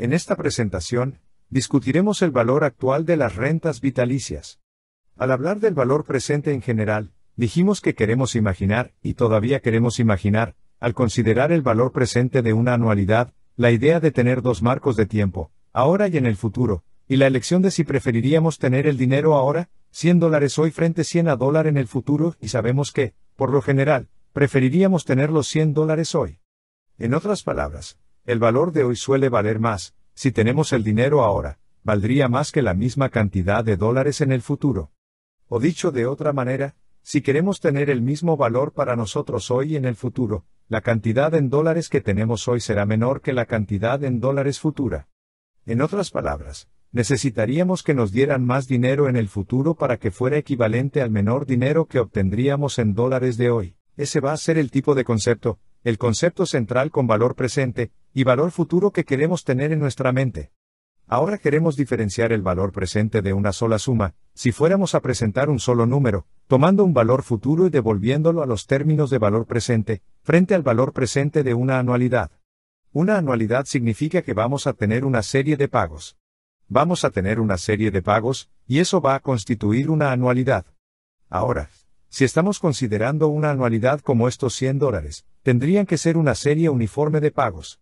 En esta presentación, discutiremos el valor actual de las rentas vitalicias. Al hablar del valor presente en general, dijimos que queremos imaginar, y todavía queremos imaginar, al considerar el valor presente de una anualidad, la idea de tener dos marcos de tiempo, ahora y en el futuro, y la elección de si preferiríamos tener el dinero ahora, 100 dólares hoy frente 100 a dólar en el futuro, y sabemos que, por lo general, preferiríamos tener los 100 dólares hoy. En otras palabras, el valor de hoy suele valer más, si tenemos el dinero ahora, valdría más que la misma cantidad de dólares en el futuro. O dicho de otra manera, si queremos tener el mismo valor para nosotros hoy y en el futuro, la cantidad en dólares que tenemos hoy será menor que la cantidad en dólares futura. En otras palabras, necesitaríamos que nos dieran más dinero en el futuro para que fuera equivalente al menor dinero que obtendríamos en dólares de hoy. Ese va a ser el tipo de concepto, el concepto central con valor presente y valor futuro que queremos tener en nuestra mente. Ahora queremos diferenciar el valor presente de una sola suma, si fuéramos a presentar un solo número, tomando un valor futuro y devolviéndolo a los términos de valor presente, frente al valor presente de una anualidad. Una anualidad significa que vamos a tener una serie de pagos. Vamos a tener una serie de pagos, y eso va a constituir una anualidad. Ahora, si estamos considerando una anualidad como estos 100 dólares, tendrían que ser una serie uniforme de pagos.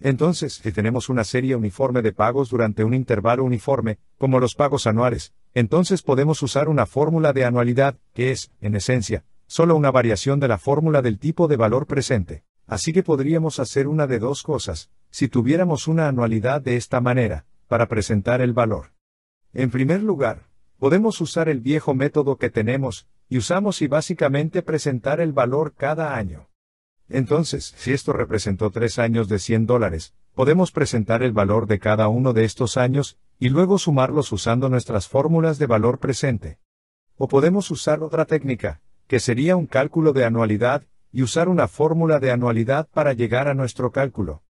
Entonces, si tenemos una serie uniforme de pagos durante un intervalo uniforme, como los pagos anuales, entonces podemos usar una fórmula de anualidad, que es, en esencia, solo una variación de la fórmula del tipo de valor presente. Así que podríamos hacer una de dos cosas, si tuviéramos una anualidad de esta manera, para presentar el valor. En primer lugar, podemos usar el viejo método que tenemos, y usamos y básicamente presentar el valor cada año. Entonces, si esto representó tres años de 100 dólares, podemos presentar el valor de cada uno de estos años, y luego sumarlos usando nuestras fórmulas de valor presente. O podemos usar otra técnica, que sería un cálculo de anualidad, y usar una fórmula de anualidad para llegar a nuestro cálculo.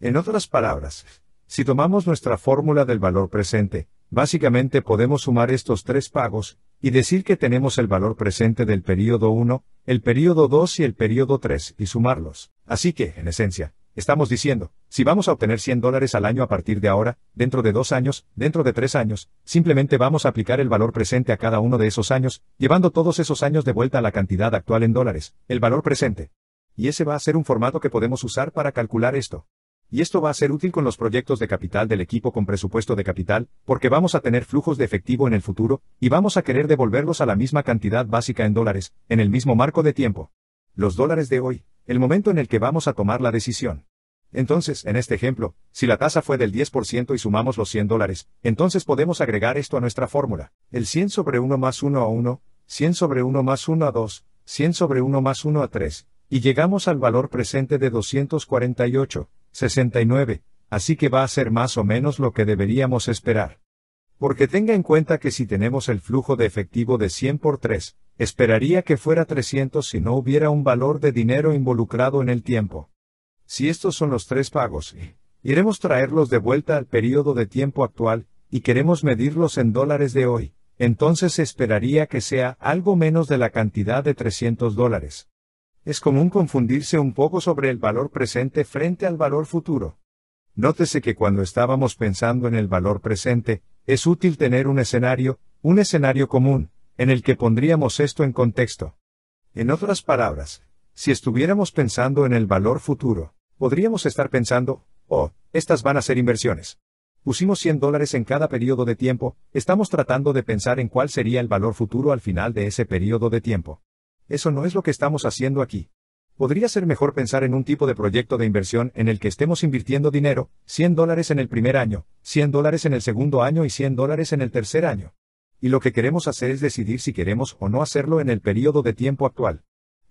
En otras palabras, si tomamos nuestra fórmula del valor presente, básicamente podemos sumar estos tres pagos, y decir que tenemos el valor presente del período 1, el período 2 y el período 3, y sumarlos. Así que, en esencia, estamos diciendo, si vamos a obtener 100 dólares al año a partir de ahora, dentro de dos años, dentro de tres años, simplemente vamos a aplicar el valor presente a cada uno de esos años, llevando todos esos años de vuelta a la cantidad actual en dólares, el valor presente. Y ese va a ser un formato que podemos usar para calcular esto y esto va a ser útil con los proyectos de capital del equipo con presupuesto de capital, porque vamos a tener flujos de efectivo en el futuro, y vamos a querer devolverlos a la misma cantidad básica en dólares, en el mismo marco de tiempo. Los dólares de hoy, el momento en el que vamos a tomar la decisión. Entonces, en este ejemplo, si la tasa fue del 10% y sumamos los 100 dólares, entonces podemos agregar esto a nuestra fórmula. El 100 sobre 1 más 1 a 1, 100 sobre 1 más 1 a 2, 100 sobre 1 más 1 a 3, y llegamos al valor presente de 248, 69, así que va a ser más o menos lo que deberíamos esperar. Porque tenga en cuenta que si tenemos el flujo de efectivo de 100 por 3, esperaría que fuera 300 si no hubiera un valor de dinero involucrado en el tiempo. Si estos son los tres pagos, eh, iremos traerlos de vuelta al periodo de tiempo actual, y queremos medirlos en dólares de hoy, entonces esperaría que sea algo menos de la cantidad de 300 dólares. Es común confundirse un poco sobre el valor presente frente al valor futuro. Nótese que cuando estábamos pensando en el valor presente, es útil tener un escenario, un escenario común, en el que pondríamos esto en contexto. En otras palabras, si estuviéramos pensando en el valor futuro, podríamos estar pensando, oh, estas van a ser inversiones. Pusimos 100 dólares en cada periodo de tiempo, estamos tratando de pensar en cuál sería el valor futuro al final de ese periodo de tiempo. Eso no es lo que estamos haciendo aquí. Podría ser mejor pensar en un tipo de proyecto de inversión en el que estemos invirtiendo dinero, 100 dólares en el primer año, 100 dólares en el segundo año y 100 dólares en el tercer año. Y lo que queremos hacer es decidir si queremos o no hacerlo en el periodo de tiempo actual.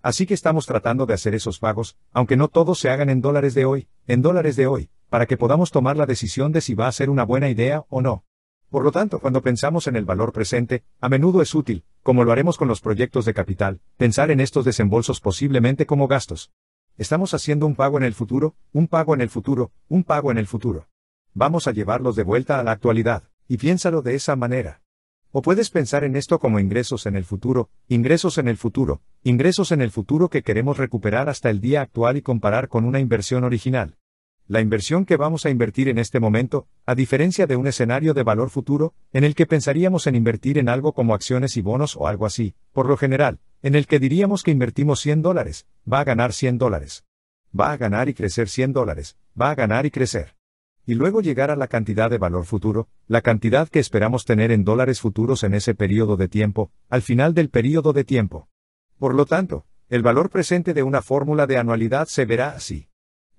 Así que estamos tratando de hacer esos pagos, aunque no todos se hagan en dólares de hoy, en dólares de hoy, para que podamos tomar la decisión de si va a ser una buena idea o no. Por lo tanto, cuando pensamos en el valor presente, a menudo es útil, como lo haremos con los proyectos de capital, pensar en estos desembolsos posiblemente como gastos. Estamos haciendo un pago en el futuro, un pago en el futuro, un pago en el futuro. Vamos a llevarlos de vuelta a la actualidad, y piénsalo de esa manera. O puedes pensar en esto como ingresos en el futuro, ingresos en el futuro, ingresos en el futuro que queremos recuperar hasta el día actual y comparar con una inversión original. La inversión que vamos a invertir en este momento, a diferencia de un escenario de valor futuro, en el que pensaríamos en invertir en algo como acciones y bonos o algo así, por lo general, en el que diríamos que invertimos 100 dólares, va a ganar 100 dólares. Va a ganar y crecer 100 dólares, va a ganar y crecer. Y luego llegar a la cantidad de valor futuro, la cantidad que esperamos tener en dólares futuros en ese periodo de tiempo, al final del periodo de tiempo. Por lo tanto, el valor presente de una fórmula de anualidad se verá así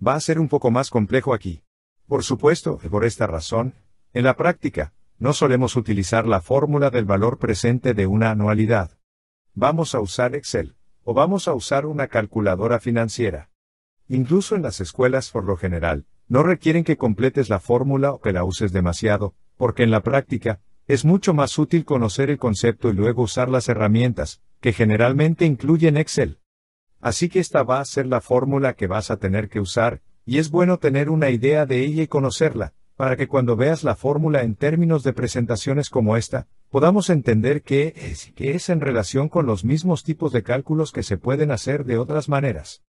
va a ser un poco más complejo aquí. Por supuesto, por esta razón, en la práctica, no solemos utilizar la fórmula del valor presente de una anualidad. Vamos a usar Excel, o vamos a usar una calculadora financiera. Incluso en las escuelas por lo general, no requieren que completes la fórmula o que la uses demasiado, porque en la práctica, es mucho más útil conocer el concepto y luego usar las herramientas, que generalmente incluyen Excel. Así que esta va a ser la fórmula que vas a tener que usar, y es bueno tener una idea de ella y conocerla, para que cuando veas la fórmula en términos de presentaciones como esta, podamos entender qué es, qué es en relación con los mismos tipos de cálculos que se pueden hacer de otras maneras.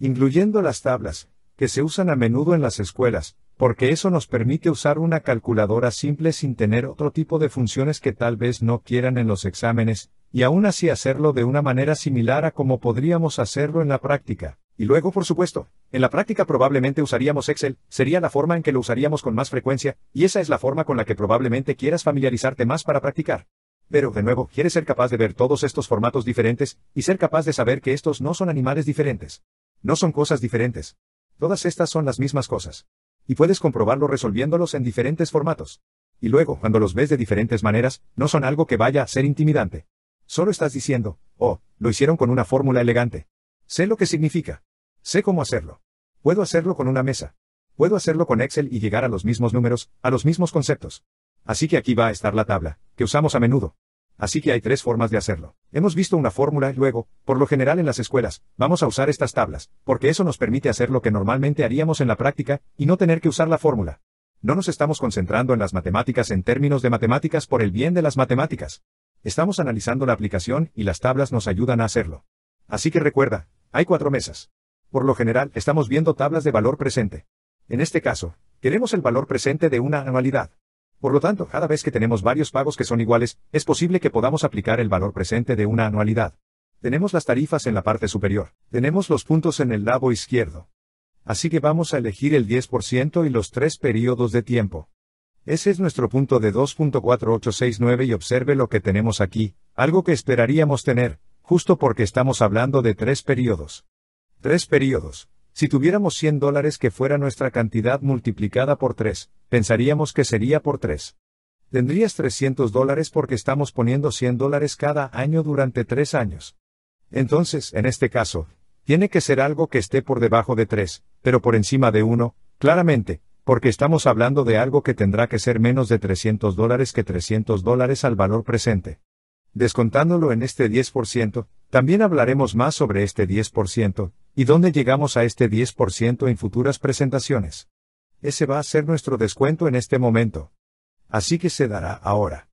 Incluyendo las tablas, que se usan a menudo en las escuelas, porque eso nos permite usar una calculadora simple sin tener otro tipo de funciones que tal vez no quieran en los exámenes, y aún así hacerlo de una manera similar a como podríamos hacerlo en la práctica. Y luego, por supuesto, en la práctica probablemente usaríamos Excel, sería la forma en que lo usaríamos con más frecuencia, y esa es la forma con la que probablemente quieras familiarizarte más para practicar. Pero, de nuevo, quieres ser capaz de ver todos estos formatos diferentes, y ser capaz de saber que estos no son animales diferentes. No son cosas diferentes. Todas estas son las mismas cosas. Y puedes comprobarlo resolviéndolos en diferentes formatos. Y luego, cuando los ves de diferentes maneras, no son algo que vaya a ser intimidante. Solo estás diciendo, oh, lo hicieron con una fórmula elegante. Sé lo que significa. Sé cómo hacerlo. Puedo hacerlo con una mesa. Puedo hacerlo con Excel y llegar a los mismos números, a los mismos conceptos. Así que aquí va a estar la tabla, que usamos a menudo. Así que hay tres formas de hacerlo. Hemos visto una fórmula y luego, por lo general en las escuelas, vamos a usar estas tablas, porque eso nos permite hacer lo que normalmente haríamos en la práctica, y no tener que usar la fórmula. No nos estamos concentrando en las matemáticas en términos de matemáticas por el bien de las matemáticas. Estamos analizando la aplicación y las tablas nos ayudan a hacerlo. Así que recuerda, hay cuatro mesas. Por lo general estamos viendo tablas de valor presente. En este caso, queremos el valor presente de una anualidad. Por lo tanto, cada vez que tenemos varios pagos que son iguales, es posible que podamos aplicar el valor presente de una anualidad. Tenemos las tarifas en la parte superior. Tenemos los puntos en el lado izquierdo. Así que vamos a elegir el 10% y los tres periodos de tiempo. Ese es nuestro punto de 2.4869 y observe lo que tenemos aquí, algo que esperaríamos tener, justo porque estamos hablando de tres periodos. Tres periodos. Si tuviéramos 100 dólares que fuera nuestra cantidad multiplicada por tres, pensaríamos que sería por tres. Tendrías 300 dólares porque estamos poniendo 100 dólares cada año durante tres años. Entonces, en este caso, tiene que ser algo que esté por debajo de tres, pero por encima de uno, claramente, porque estamos hablando de algo que tendrá que ser menos de 300 dólares que 300 dólares al valor presente. Descontándolo en este 10%, también hablaremos más sobre este 10%, y dónde llegamos a este 10% en futuras presentaciones. Ese va a ser nuestro descuento en este momento. Así que se dará ahora.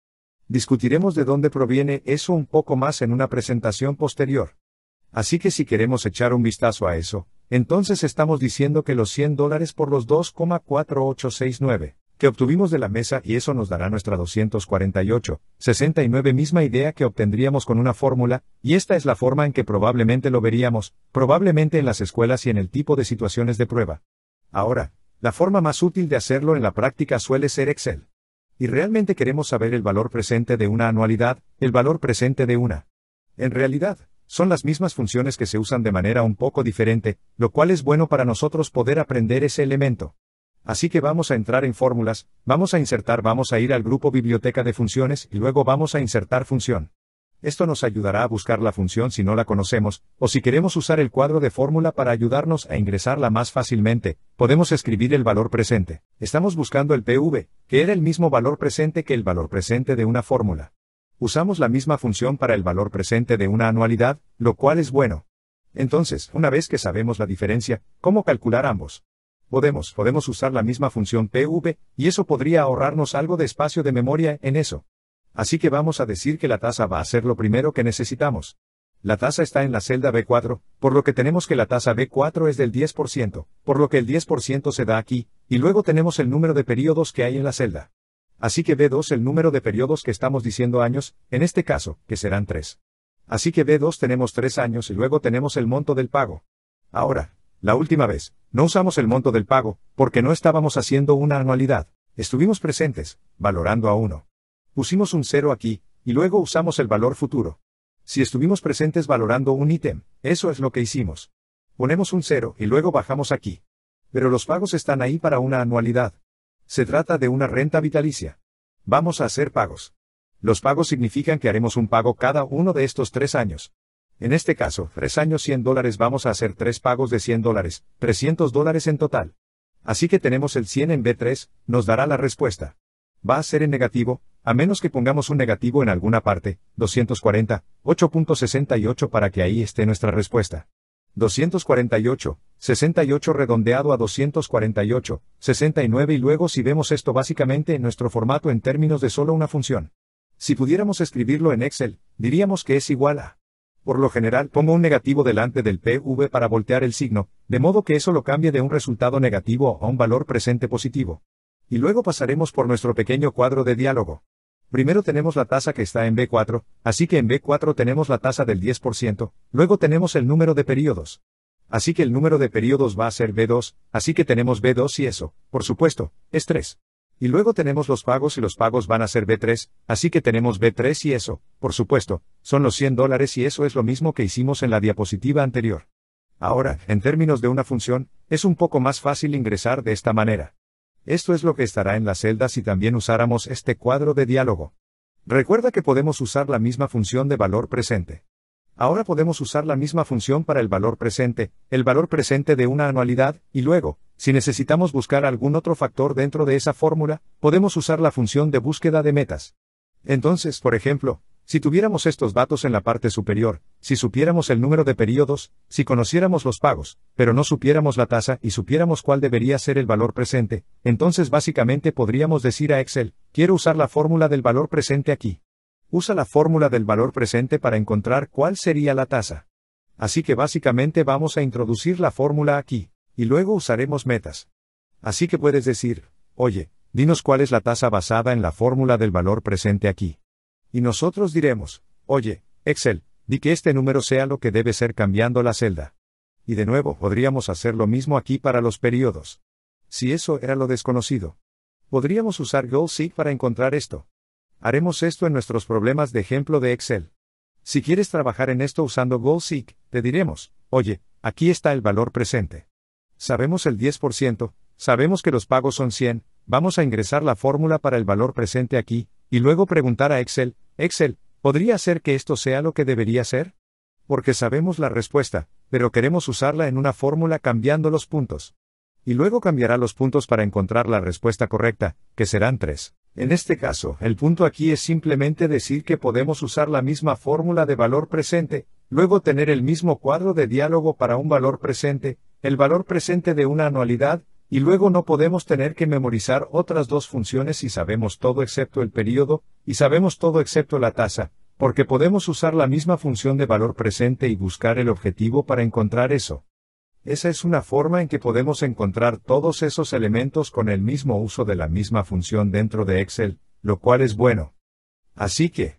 Discutiremos de dónde proviene eso un poco más en una presentación posterior. Así que si queremos echar un vistazo a eso, entonces estamos diciendo que los 100 dólares por los 2,4869 que obtuvimos de la mesa y eso nos dará nuestra 248,69 misma idea que obtendríamos con una fórmula, y esta es la forma en que probablemente lo veríamos, probablemente en las escuelas y en el tipo de situaciones de prueba. Ahora, la forma más útil de hacerlo en la práctica suele ser Excel. Y realmente queremos saber el valor presente de una anualidad, el valor presente de una. En realidad, son las mismas funciones que se usan de manera un poco diferente, lo cual es bueno para nosotros poder aprender ese elemento. Así que vamos a entrar en fórmulas, vamos a insertar, vamos a ir al grupo biblioteca de funciones y luego vamos a insertar función. Esto nos ayudará a buscar la función si no la conocemos, o si queremos usar el cuadro de fórmula para ayudarnos a ingresarla más fácilmente, podemos escribir el valor presente. Estamos buscando el PV, que era el mismo valor presente que el valor presente de una fórmula usamos la misma función para el valor presente de una anualidad, lo cual es bueno. Entonces, una vez que sabemos la diferencia, ¿cómo calcular ambos? Podemos, podemos usar la misma función PV, y eso podría ahorrarnos algo de espacio de memoria en eso. Así que vamos a decir que la tasa va a ser lo primero que necesitamos. La tasa está en la celda B4, por lo que tenemos que la tasa B4 es del 10%, por lo que el 10% se da aquí, y luego tenemos el número de periodos que hay en la celda. Así que B2 el número de periodos que estamos diciendo años, en este caso, que serán 3. Así que B2 tenemos 3 años y luego tenemos el monto del pago. Ahora, la última vez, no usamos el monto del pago, porque no estábamos haciendo una anualidad, estuvimos presentes, valorando a 1. Pusimos un 0 aquí, y luego usamos el valor futuro. Si estuvimos presentes valorando un ítem, eso es lo que hicimos. Ponemos un 0 y luego bajamos aquí. Pero los pagos están ahí para una anualidad, se trata de una renta vitalicia. Vamos a hacer pagos. Los pagos significan que haremos un pago cada uno de estos tres años. En este caso, tres años 100 dólares vamos a hacer tres pagos de 100 dólares, 300 dólares en total. Así que tenemos el 100 en B3, nos dará la respuesta. Va a ser en negativo, a menos que pongamos un negativo en alguna parte, 240, 8.68 para que ahí esté nuestra respuesta. 248, 68 redondeado a 248, 69 y luego si vemos esto básicamente en nuestro formato en términos de solo una función. Si pudiéramos escribirlo en Excel, diríamos que es igual a. Por lo general pongo un negativo delante del PV para voltear el signo, de modo que eso lo cambie de un resultado negativo a un valor presente positivo. Y luego pasaremos por nuestro pequeño cuadro de diálogo. Primero tenemos la tasa que está en B4, así que en B4 tenemos la tasa del 10%, luego tenemos el número de periodos. Así que el número de periodos va a ser B2, así que tenemos B2 y eso, por supuesto, es 3. Y luego tenemos los pagos y los pagos van a ser B3, así que tenemos B3 y eso, por supuesto, son los 100 dólares y eso es lo mismo que hicimos en la diapositiva anterior. Ahora, en términos de una función, es un poco más fácil ingresar de esta manera. Esto es lo que estará en la celda si también usáramos este cuadro de diálogo. Recuerda que podemos usar la misma función de valor presente. Ahora podemos usar la misma función para el valor presente, el valor presente de una anualidad, y luego, si necesitamos buscar algún otro factor dentro de esa fórmula, podemos usar la función de búsqueda de metas. Entonces, por ejemplo, si tuviéramos estos datos en la parte superior, si supiéramos el número de periodos, si conociéramos los pagos, pero no supiéramos la tasa y supiéramos cuál debería ser el valor presente, entonces básicamente podríamos decir a Excel, quiero usar la fórmula del valor presente aquí. Usa la fórmula del valor presente para encontrar cuál sería la tasa. Así que básicamente vamos a introducir la fórmula aquí, y luego usaremos metas. Así que puedes decir, oye, dinos cuál es la tasa basada en la fórmula del valor presente aquí. Y nosotros diremos, oye, Excel, di que este número sea lo que debe ser cambiando la celda. Y de nuevo podríamos hacer lo mismo aquí para los periodos. Si eso era lo desconocido. Podríamos usar Seek para encontrar esto. Haremos esto en nuestros problemas de ejemplo de Excel. Si quieres trabajar en esto usando Seek, te diremos, oye, aquí está el valor presente. Sabemos el 10%, sabemos que los pagos son 100, vamos a ingresar la fórmula para el valor presente aquí, y luego preguntar a Excel, Excel, ¿podría ser que esto sea lo que debería ser? Porque sabemos la respuesta, pero queremos usarla en una fórmula cambiando los puntos. Y luego cambiará los puntos para encontrar la respuesta correcta, que serán tres. En este caso, el punto aquí es simplemente decir que podemos usar la misma fórmula de valor presente, luego tener el mismo cuadro de diálogo para un valor presente, el valor presente de una anualidad, y luego no podemos tener que memorizar otras dos funciones si sabemos todo excepto el periodo, y sabemos todo excepto la tasa, porque podemos usar la misma función de valor presente y buscar el objetivo para encontrar eso. Esa es una forma en que podemos encontrar todos esos elementos con el mismo uso de la misma función dentro de Excel, lo cual es bueno. Así que,